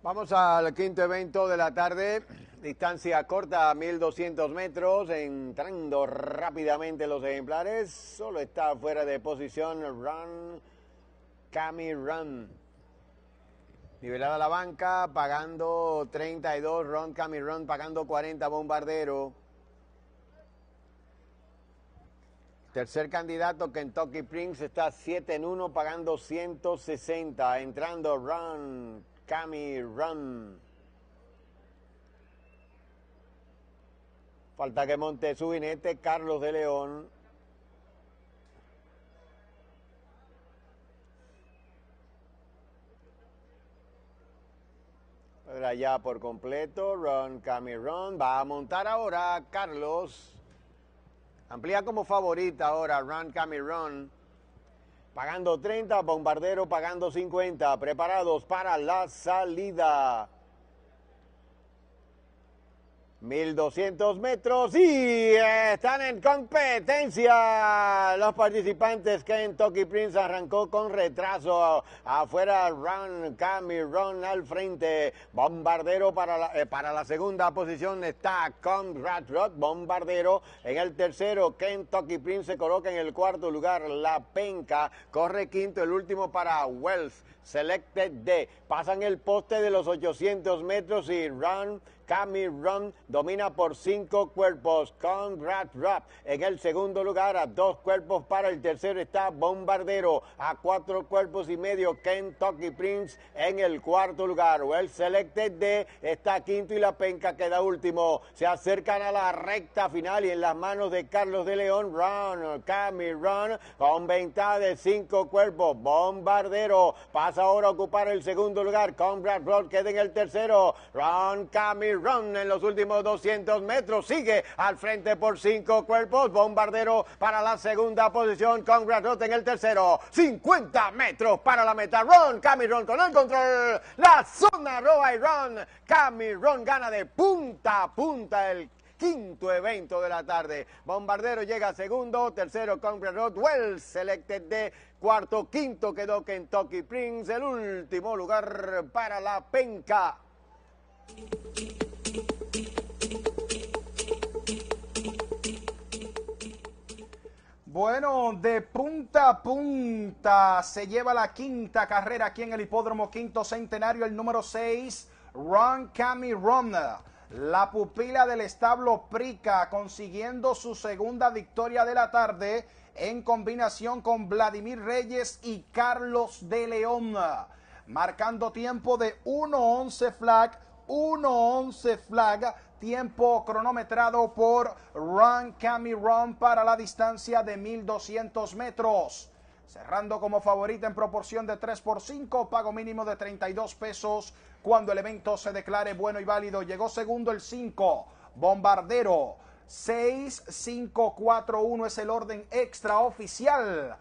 Vamos al quinto evento de la tarde. Distancia corta, 1200 metros. Entrando rápidamente los ejemplares. Solo está fuera de posición Run, Cami Run. Nivelada la banca, pagando 32. Run, Cami Run, pagando 40. Bombardero. Tercer candidato, Kentucky Prince, está 7 en 1, pagando 160. Entrando Run, Cami Run. Falta que monte su jinete Carlos de León. Ahora ya por completo, Run Cami Run. Va a montar ahora Carlos. Amplía como favorita ahora Run Cami Run pagando 30, Bombardero pagando 50, preparados para la salida. 1200 metros y están en competencia los participantes Kentucky Prince arrancó con retraso afuera Ron Ron al frente bombardero para la, eh, para la segunda posición está Conrad Rock. bombardero en el tercero Kentucky Prince se coloca en el cuarto lugar La Penca corre quinto el último para Wells Selected D pasan el poste de los 800 metros y Ron Run domina por cinco cuerpos. Conrad Rap en el segundo lugar a dos cuerpos para el tercero está Bombardero a cuatro cuerpos y medio. Kentucky Prince en el cuarto lugar. El Selected D está quinto y la penca queda último. Se acercan a la recta final y en las manos de Carlos de León, Run, Run con ventaja de cinco cuerpos. Bombardero pasa ahora a ocupar el segundo lugar. Conrad Rapp queda en el tercero. Ron Cammy run en los últimos 200 metros. Sigue al frente por cinco cuerpos. Bombardero para la segunda posición. Congrats en el tercero. 50 metros para la meta. Ron, Cameron con el control. La zona roba y run. Cameron gana de punta a punta el quinto evento de la tarde. Bombardero llega segundo, tercero Conrad Road, Well Selected de cuarto, quinto quedó Kentucky Prince, el último lugar para la penca. Bueno, de punta a punta se lleva la quinta carrera aquí en el hipódromo quinto centenario, el número 6, Ron Cami Ron. La pupila del establo Prica consiguiendo su segunda victoria de la tarde en combinación con Vladimir Reyes y Carlos de León, marcando tiempo de 1-11 flag 1-11 flag. Tiempo cronometrado por Run Run para la distancia de 1.200 metros. Cerrando como favorita en proporción de 3 por 5, pago mínimo de 32 pesos cuando el evento se declare bueno y válido. Llegó segundo el 5, Bombardero. 1 es el orden extraoficial.